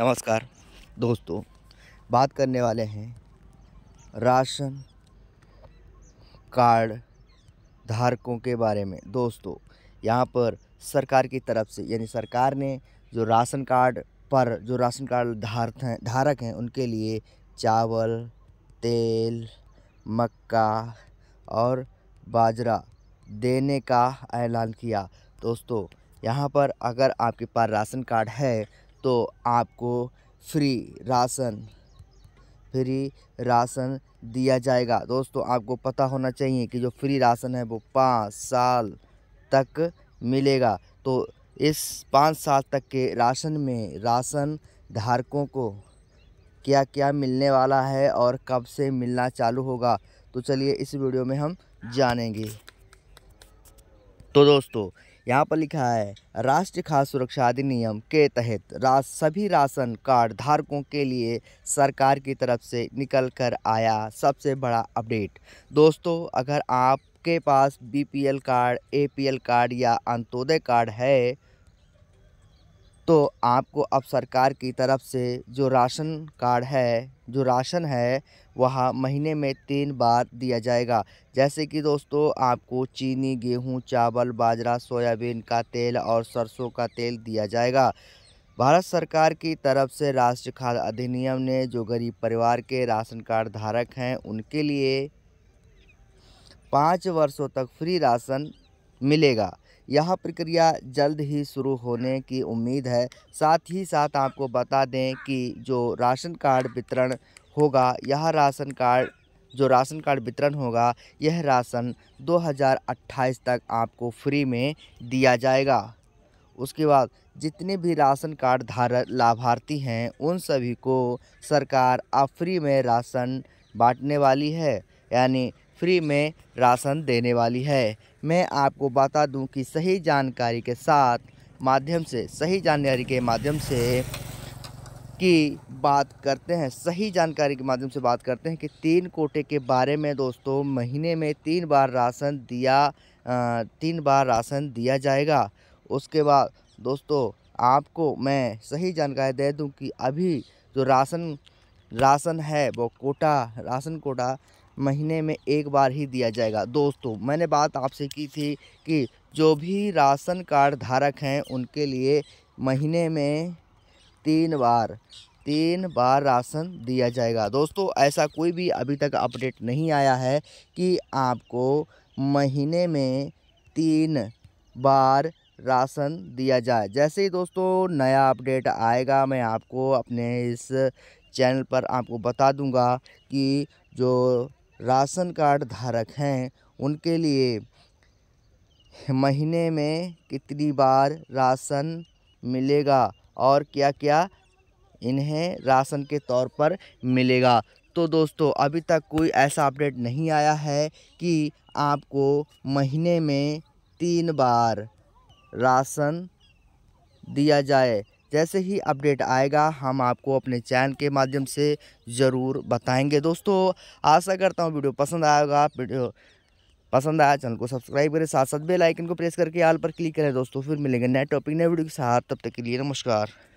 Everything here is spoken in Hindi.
नमस्कार दोस्तों बात करने वाले हैं राशन कार्ड धारकों के बारे में दोस्तों यहाँ पर सरकार की तरफ से यानी सरकार ने जो राशन कार्ड पर जो राशन कार्ड धारक हैं धारक हैं उनके लिए चावल तेल मक्का और बाजरा देने का ऐलान किया दोस्तों यहाँ पर अगर आपके पास राशन कार्ड है तो आपको फ्री राशन फ्री राशन दिया जाएगा दोस्तों आपको पता होना चाहिए कि जो फ्री राशन है वो पाँच साल तक मिलेगा तो इस पाँच साल तक के राशन में राशन धारकों को क्या क्या मिलने वाला है और कब से मिलना चालू होगा तो चलिए इस वीडियो में हम जानेंगे तो दोस्तों यहाँ पर लिखा है राष्ट्रीय खाद्य सुरक्षा अधिनियम के तहत रा सभी राशन कार्ड धारकों के लिए सरकार की तरफ से निकल कर आया सबसे बड़ा अपडेट दोस्तों अगर आपके पास बीपीएल कार्ड एपीएल कार्ड या अंत्योदय कार्ड है तो आपको अब सरकार की तरफ से जो राशन कार्ड है जो राशन है वह महीने में तीन बार दिया जाएगा जैसे कि दोस्तों आपको चीनी गेहूं चावल बाजरा सोयाबीन का तेल और सरसों का तेल दिया जाएगा भारत सरकार की तरफ से राष्ट्रीय खाद्य अधिनियम ने जो गरीब परिवार के राशन कार्ड धारक हैं उनके लिए पाँच वर्षों तक फ्री राशन मिलेगा यह प्रक्रिया जल्द ही शुरू होने की उम्मीद है साथ ही साथ आपको बता दें कि जो राशन कार्ड वितरण होगा यह राशन कार्ड जो राशन कार्ड वितरण होगा यह राशन 2028 तक आपको फ्री में दिया जाएगा उसके बाद जितने भी राशन कार्ड धारक लाभार्थी हैं उन सभी को सरकार अब फ्री में राशन बांटने वाली है यानी फ्री में राशन देने वाली है मैं आपको बता दूं कि सही जानकारी के साथ माध्यम से सही जानकारी के माध्यम से की बात करते हैं सही जानकारी के माध्यम से बात करते हैं कि तीन कोटे के बारे में दोस्तों महीने में तीन बार राशन दिया तीन बार राशन दिया जाएगा उसके बाद दोस्तों आपको मैं सही जानकारी दे दूं कि अभी जो राशन राशन है वो कोटा राशन कोटा महीने में एक बार ही दिया जाएगा दोस्तों मैंने बात आपसे की थी कि जो भी राशन कार्ड धारक हैं उनके लिए महीने में तीन बार तीन बार राशन दिया जाएगा दोस्तों ऐसा कोई भी अभी तक अपडेट नहीं आया है कि आपको महीने में तीन बार राशन दिया जाए जैसे ही दोस्तों नया अपडेट आएगा मैं आपको अपने इस चैनल पर आपको बता दूंगा कि जो राशन कार्ड धारक हैं उनके लिए महीने में कितनी बार राशन मिलेगा और क्या क्या इन्हें राशन के तौर पर मिलेगा तो दोस्तों अभी तक कोई ऐसा अपडेट नहीं आया है कि आपको महीने में तीन बार राशन दिया जाए जैसे ही अपडेट आएगा हम आपको अपने चैनल के माध्यम से ज़रूर बताएंगे दोस्तों आशा करता हूँ वीडियो पसंद आएगा वीडियो पसंद आया चैनल को सब्सक्राइब करें साथ साथ बेल आइकन को प्रेस करके आल पर क्लिक करें दोस्तों फिर मिलेंगे नए टॉपिक नए वीडियो के साथ तब तक के लिए नमस्कार